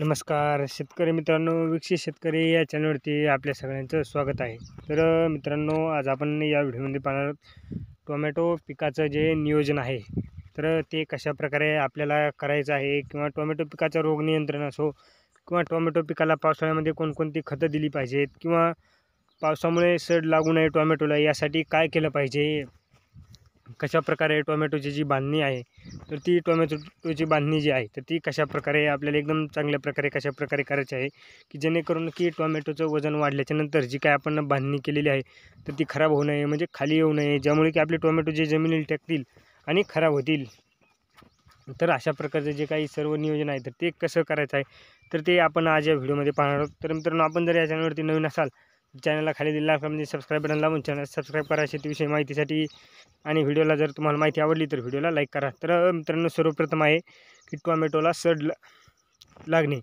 नमस्कार शेतकरी मित्रांनो विकसित शेतकरी या चॅनलवरती आपल्या सगळ्यांचं स्वागत आहे तर मित्रांनो आज आपण या व्हिडिओमध्ये पाहणार आहोत टोमॅटो पिकाचं जे नियोजन आहे तर ते कशाप्रकारे आपल्याला करायचं आहे किंवा टोमॅटो पिकाचा रोग नियंत्रण असो किंवा टोमॅटो पिकाला पावसाळ्यामध्ये कोणकोणती खतं दिली पाहिजेत किंवा पावसामुळे सड लागू नये टोमॅटोला यासाठी काय केलं पाहिजे कशा प्रकारे टोमॅटोची जी बांधणी आहे तर ती टोमॅटोची बांधणी जी आहे तर ती कशा प्रकारे आपल्याला एकदम चांगल्या प्रकारे कशा प्रकारे करायची आहे की जेणेकरून की टोमॅटोचं वजन वाढल्याच्यानंतर जी काय आपण बांधणी केलेली आहे तर ती खराब होऊ नये म्हणजे खाली येऊ नये ज्यामुळे की आपले टोमॅटो जे जमिनीला टाकतील आणि खराब होतील तर अशा प्रकारचे जे काही सर्व नियोजन आहे तर ते कसं करायचं आहे तर ते आपण आज या व्हिडिओमध्ये पाहणार आहोत तर मित्रांनो आपण जर या चॅनलवरती नवीन असाल चॅनलला खाली दिलेला म्हणजे सबस्क्राईब बटन लावून चॅनल सबस्क्राईब करा शेतीविषयी माहितीसाठी आणि व्हिडिओला जर तुम्हाला माहिती आवडली तर व्हिडिओला लाईक करा तर मित्रांनो सर्वप्रथम आहे की टोमॅटोला सड लागणे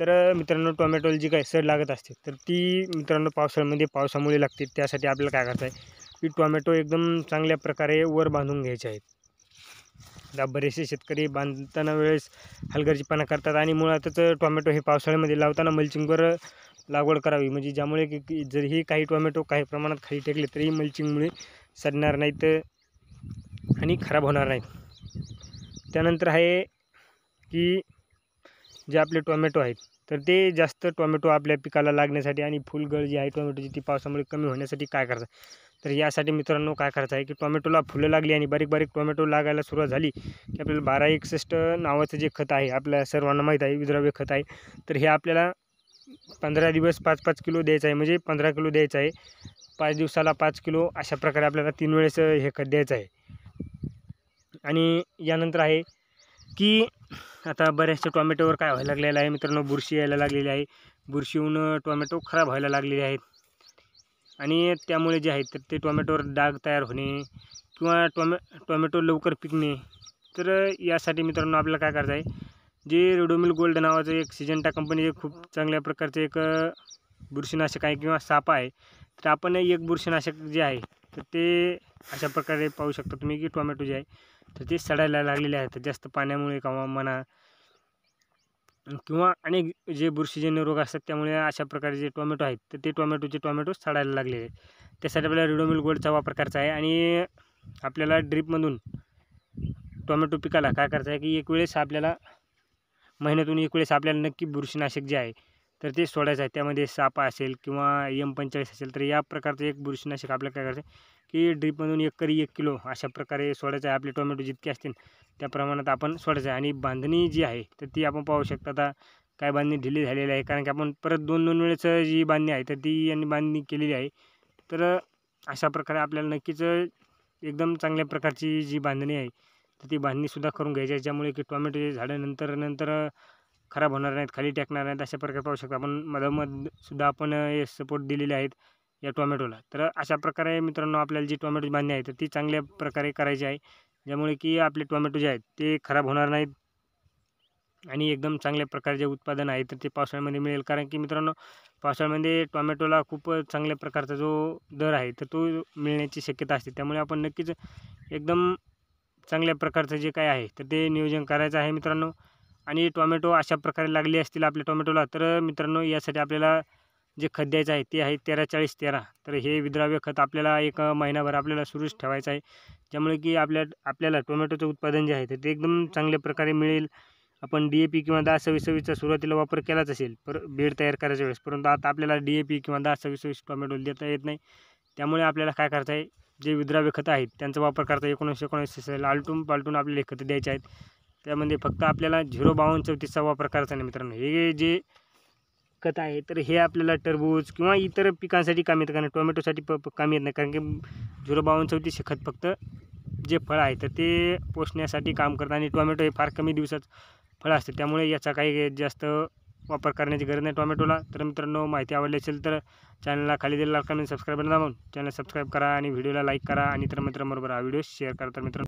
तर मित्रांनो टोमॅटोला जी काय सड लागत असते तर ती मित्रांनो पावसाळ्यामध्ये पावसामुळे लागते त्यासाठी आपल्याला काय करायचं आहे की टोमॅटो एकदम चांगल्या प्रकारे वर बांधून घ्यायचे आहेत आता बरेचसे शेतकरी बांधताना वेळेस हलगर्जीपणा करतात आणि मुळातच टोमॅटो हे पावसाळ्यामध्ये लावताना मल्चिंगवर लागवड करावी म्हणजे ज्यामुळे की जर जरीही काही टोमॅटो काही प्रमाणात खाली टेकले तरी मल्चिंगमुळे सडणार नाहीत आणि खराब होणार नाहीत त्यानंतर आहे की जे आपले टोमॅटो आहेत तर ते जास्त टोमॅटो आपल्या पिकाला लागण्यासाठी आणि फुलगळ जी आहे टोमॅटोची ती पावसामुळे कमी होण्यासाठी काय करतात तर यासाठी मित्रांनो काय करायचं आहे की टोमॅटोला फुलं लागली आणि बारीक बारीक टोमॅटो लागायला सुरुवात झाली की आपल्याला बारा एकसष्ट नावाचं जे खत आहे आपल्या सर्वांना माहीत आहे विद्राव्य खत आहे तर हे आपल्याला पंधरा दिवस पाच पाच किलो द्यायचं आहे म्हणजे पंधरा किलो द्यायचं आहे पाच दिवसाला पाच किलो अशा प्रकारे आपल्याला तीन वेळेस हे खत द्यायचं आहे आणि यानंतर आहे की आता बऱ्याचशा टोमॅटोवर काय व्हायला लागलेलं आहे मित्रांनो बुरशी यायला लागलेली आहे बुरशीहून टोमॅटो खराब व्हायला लागलेले आहेत आणि त्यामुळे जे आहेत तर ते टोमॅटोवर डाग तयार होणे किंवा टॉमॅ टॉमॅटो लवकर पिकणे तर यासाठी मित्रांनो आपल्याला काय करायचं आहे जे रेडोमिल गोल्ड नावाचं एक सिजंटा कंपनीचे खूप चांगल्या प्रकारचे एक बुरशीनाशक आहे किंवा साप आहे तर आपण एक बुरशीनाशक जे आहे तर ते अशा प्रकारे पाहू शकता तुम्ही की टोमॅटो जे आहे तर ते सडायला लागलेले आहेत जास्त पाण्यामुळे किंवा म्हणा किंवा अनेक जे बुरशीजन्य रोग असतात त्यामुळे अशा प्रकारे जे टोमॅटो आहेत तर ते टोमॅटोचे टोमॅटो सडायला लागलेले आहेत त्यासाठी आपल्याला रेडोमिल गोल्डचा वापर करायचा आहे आणि आपल्याला ड्रीपमधून टोमॅटो पिकाला काय करायचं आहे की एक वेळेस आपल्याला महिन्यातून एक वेळेस आपल्याला नक्की बुरशीनाशक जे आहे तर ते सोडायचं आहे त्यामध्ये सापा असेल किंवा एम पंचाळीस असेल तर या प्रकारचं एक बुरशीनाशक आपल्याला काय करायचं की ड्रीपमधून एक करी एक किलो अशा प्रकारे सोडायचं आहे आपले टोमॅटो जितके असतील त्या प्रमाणात आपण सोडायचं आहे आणि बांधणी जी आहे तर ती आपण पाहू शकता आता काय बांधणी ढिली झालेली आहे कारण की आपण परत दोन दोन वेळेचं जी बांधणी आहे तर ती यांनी बांधणी केलेली आहे तर अशा प्रकारे आपल्याला नक्कीच एकदम चांगल्या प्रकारची जी बांधणी आहे तर ती बांधणीसुद्धा करून घ्यायची आहे ज्यामुळे की टोमॅटोचे झाडं नंतर नंतर खराब होणार नाहीत खाली टाकणार नाहीत अशा प्रकारे पाहू शकता आपण मधोमधसुद्धा आपण हे सपोर्ट दिलेले आहेत या टोमॅटोला तर अशा प्रकारे मित्रांनो आपल्याला जी टोमॅटोची बांधणी आहे तर ती चांगल्या प्रकारे करायची आहे ज्यामुळे की आपले टोमॅटो जे आहेत ते खराब होणार नाहीत आणि एकदम चांगल्या प्रकारचे उत्पादन आहे तर ते पावसाळ्यामध्ये मिळेल कारण की मित्रांनो पावसाळ्यामध्ये टोमॅटोला खूप चांगल्या प्रकारचा जो दर आहे तर तो मिळण्याची शक्यता असते त्यामुळे आपण नक्कीच एकदम चांगल्या प्रकारचं जे काय आहे तर ते नियोजन करायचं आहे मित्रांनो आणि टोमॅटो अशा प्रकारे लागले असतील आपल्या टोमॅटोला तर मित्रांनो यासाठी आपल्याला जे खत द्यायचं आहे ते आहे तेरा चाळीस तेरा तर हे विद्राव्य खत आपल्याला एक महिनाभर आपल्याला सुरूच ठेवायचं आहे ज्यामुळे की आपल्या आपल्याला टोमॅटोचं उत्पादन जे आहे तर ते एकदम चांगल्या प्रकारे मिळेल आपण डी ए पी किंवा दहा सव्वीस सव्वीसचा सुरुवातीला वापर केलाच असेल पर बेड तयार करायच्या वेळेस परंतु आता आपल्याला डी ए पी किंवा दहा सव्वीस सव्वीस टोमॅटो देता येत नाही त्यामुळे आपल्याला काय करायचं आहे जे विद्राव्य खतं आहेत त्यांचा वापर करता एकोणीसशे एकोणीसशे सेल आलटून पालटून आपल्याला खतं द्यायचे आहेत त्यामध्ये फक्त आपल्याला झिरो बावन्न चौतीसचा वापर करायचा नाही मित्रांनो हे जे खत आहे तर हे आपल्याला टरबूज किंवा इतर पिकांसाठी काम येतं कारण टोमॅटोसाठी प काम येत नाही कारण की झिरो बावन्न चौतीस हे खत फक्त जे फळ आहे तर ते पोसण्यासाठी काम करतात आणि टोमॅटो हे फार कमी दिवसात फळ असतं त्यामुळे याचा काही जास्त वापर करण्याची गरज नाही टोमॅटोला तर मित्रांनो माहिती आवडली असेल तर चॅनलला खाली दिलेला कमेंट सबस्क्राईब दाबून चॅनल सबस्क्राईब करा आणि व्हिडिओला लाईक करा आणि तर मित्रांबरोबर हा व्हिडिओ शेअर करा तर मित्रांनो